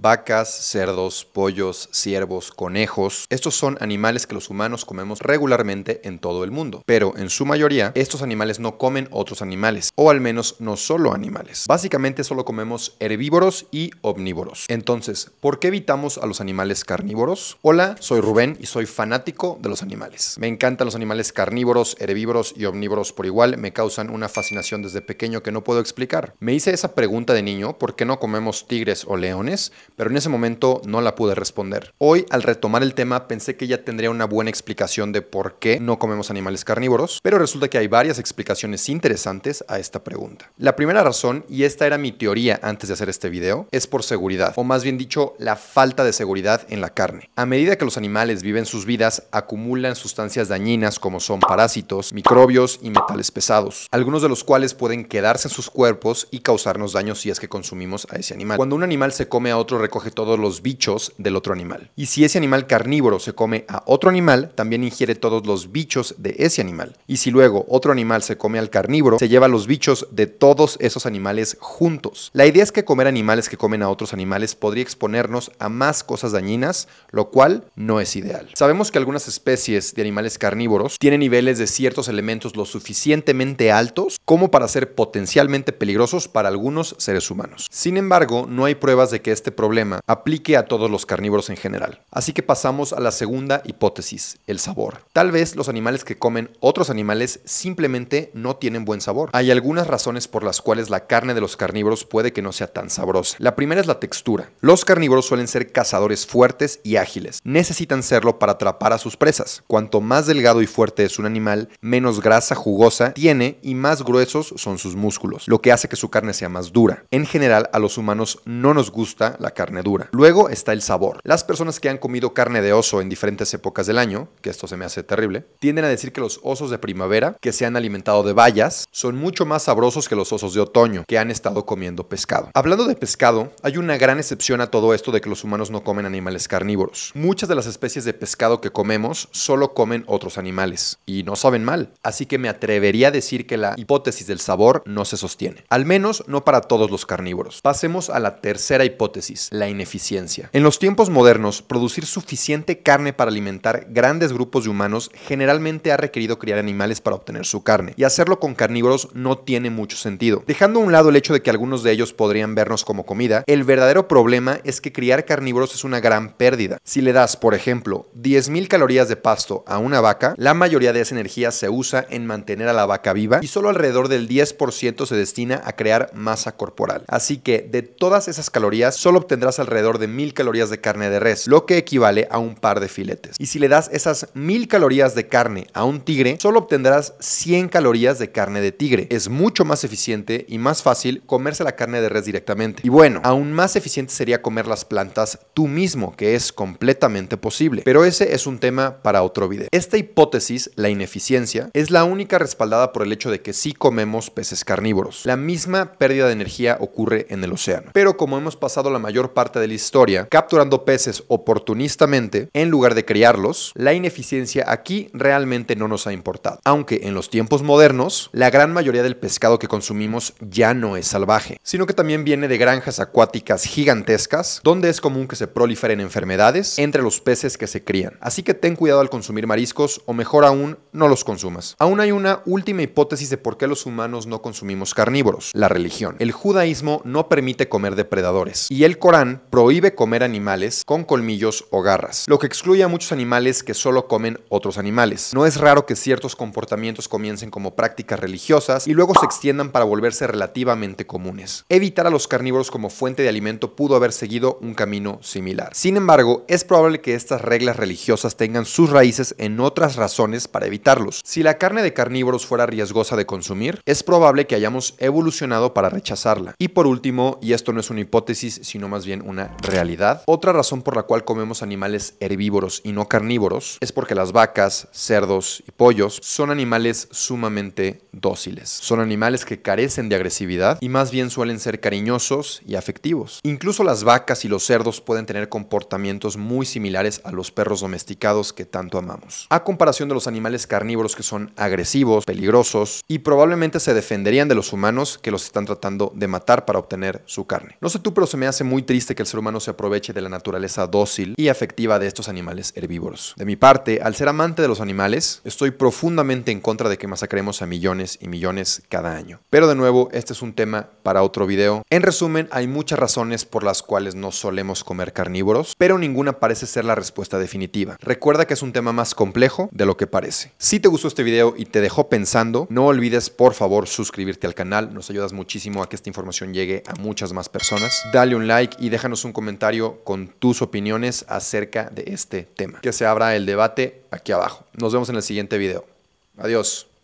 vacas, cerdos, pollos, ciervos, conejos. Estos son animales que los humanos comemos regularmente en todo el mundo, pero en su mayoría estos animales no comen otros animales, o al menos no solo animales. Básicamente solo comemos herbívoros y omnívoros. Entonces, ¿por qué evitamos a los animales carnívoros? Hola, soy Rubén y soy fanático de los animales. Me encantan los animales carnívoros, herbívoros y omnívoros por igual, me causan una fascinación desde pequeño que no puedo explicar. Me hice esa pregunta de niño, ¿por qué no comemos tigres o leones? pero en ese momento no la pude responder. Hoy, al retomar el tema, pensé que ya tendría una buena explicación de por qué no comemos animales carnívoros, pero resulta que hay varias explicaciones interesantes a esta pregunta. La primera razón, y esta era mi teoría antes de hacer este video, es por seguridad, o más bien dicho, la falta de seguridad en la carne. A medida que los animales viven sus vidas, acumulan sustancias dañinas como son parásitos, microbios y metales pesados, algunos de los cuales pueden quedarse en sus cuerpos y causarnos daño si es que consumimos a ese animal. Cuando un animal se come a otro coge todos los bichos del otro animal. Y si ese animal carnívoro se come a otro animal, también ingiere todos los bichos de ese animal. Y si luego otro animal se come al carnívoro, se lleva los bichos de todos esos animales juntos. La idea es que comer animales que comen a otros animales podría exponernos a más cosas dañinas, lo cual no es ideal. Sabemos que algunas especies de animales carnívoros tienen niveles de ciertos elementos lo suficientemente altos como para ser potencialmente peligrosos para algunos seres humanos. Sin embargo, no hay pruebas de que este problema aplique a todos los carnívoros en general. Así que pasamos a la segunda hipótesis, el sabor. Tal vez los animales que comen otros animales simplemente no tienen buen sabor. Hay algunas razones por las cuales la carne de los carnívoros puede que no sea tan sabrosa. La primera es la textura. Los carnívoros suelen ser cazadores fuertes y ágiles. Necesitan serlo para atrapar a sus presas. Cuanto más delgado y fuerte es un animal, menos grasa jugosa tiene y más gruesos son sus músculos, lo que hace que su carne sea más dura. En general, a los humanos no nos gusta la carne carne dura. Luego está el sabor. Las personas que han comido carne de oso en diferentes épocas del año, que esto se me hace terrible, tienden a decir que los osos de primavera, que se han alimentado de bayas, son mucho más sabrosos que los osos de otoño, que han estado comiendo pescado. Hablando de pescado, hay una gran excepción a todo esto de que los humanos no comen animales carnívoros. Muchas de las especies de pescado que comemos solo comen otros animales, y no saben mal, así que me atrevería a decir que la hipótesis del sabor no se sostiene. Al menos no para todos los carnívoros. Pasemos a la tercera hipótesis, la ineficiencia. En los tiempos modernos, producir suficiente carne para alimentar grandes grupos de humanos generalmente ha requerido criar animales para obtener su carne, y hacerlo con carnívoros no tiene mucho sentido. Dejando a un lado el hecho de que algunos de ellos podrían vernos como comida, el verdadero problema es que criar carnívoros es una gran pérdida. Si le das, por ejemplo, 10.000 calorías de pasto a una vaca, la mayoría de esa energía se usa en mantener a la vaca viva y solo alrededor del 10% se destina a crear masa corporal. Así que de todas esas calorías, solo obtendrás Tendrás alrededor de 1000 calorías de carne de res, lo que equivale a un par de filetes. Y si le das esas 1000 calorías de carne a un tigre, solo obtendrás 100 calorías de carne de tigre. Es mucho más eficiente y más fácil comerse la carne de res directamente. Y bueno, aún más eficiente sería comer las plantas tú mismo, que es completamente posible. Pero ese es un tema para otro video. Esta hipótesis, la ineficiencia, es la única respaldada por el hecho de que sí comemos peces carnívoros. La misma pérdida de energía ocurre en el océano. Pero como hemos pasado la mayor parte de la historia capturando peces oportunistamente en lugar de criarlos, la ineficiencia aquí realmente no nos ha importado. Aunque en los tiempos modernos, la gran mayoría del pescado que consumimos ya no es salvaje, sino que también viene de granjas acuáticas gigantescas, donde es común que se proliferen enfermedades entre los peces que se crían. Así que ten cuidado al consumir mariscos o mejor aún, no los consumas. Aún hay una última hipótesis de por qué los humanos no consumimos carnívoros, la religión. El judaísmo no permite comer depredadores y el Corán prohíbe comer animales con colmillos o garras, lo que excluye a muchos animales que solo comen otros animales. No es raro que ciertos comportamientos comiencen como prácticas religiosas y luego se extiendan para volverse relativamente comunes. Evitar a los carnívoros como fuente de alimento pudo haber seguido un camino similar. Sin embargo, es probable que estas reglas religiosas tengan sus raíces en otras razones para evitarlos. Si la carne de carnívoros fuera riesgosa de consumir, es probable que hayamos evolucionado para rechazarla. Y por último, y esto no es una hipótesis, sino más bien una realidad. Otra razón por la cual comemos animales herbívoros y no carnívoros es porque las vacas, cerdos y pollos son animales sumamente dóciles. Son animales que carecen de agresividad y más bien suelen ser cariñosos y afectivos. Incluso las vacas y los cerdos pueden tener comportamientos muy similares a los perros domesticados que tanto amamos. A comparación de los animales carnívoros que son agresivos, peligrosos y probablemente se defenderían de los humanos que los están tratando de matar para obtener su carne. No sé tú, pero se me hace muy triste que el ser humano se aproveche de la naturaleza dócil y afectiva de estos animales herbívoros. De mi parte, al ser amante de los animales, estoy profundamente en contra de que masacremos a millones y millones cada año. Pero de nuevo, este es un tema para otro video. En resumen, hay muchas razones por las cuales no solemos comer carnívoros, pero ninguna parece ser la respuesta definitiva. Recuerda que es un tema más complejo de lo que parece. Si te gustó este video y te dejó pensando, no olvides por favor suscribirte al canal, nos ayudas muchísimo a que esta información llegue a muchas más personas. Dale un like y déjanos un comentario con tus opiniones acerca de este tema. Que se abra el debate aquí abajo. Nos vemos en el siguiente video. Adiós.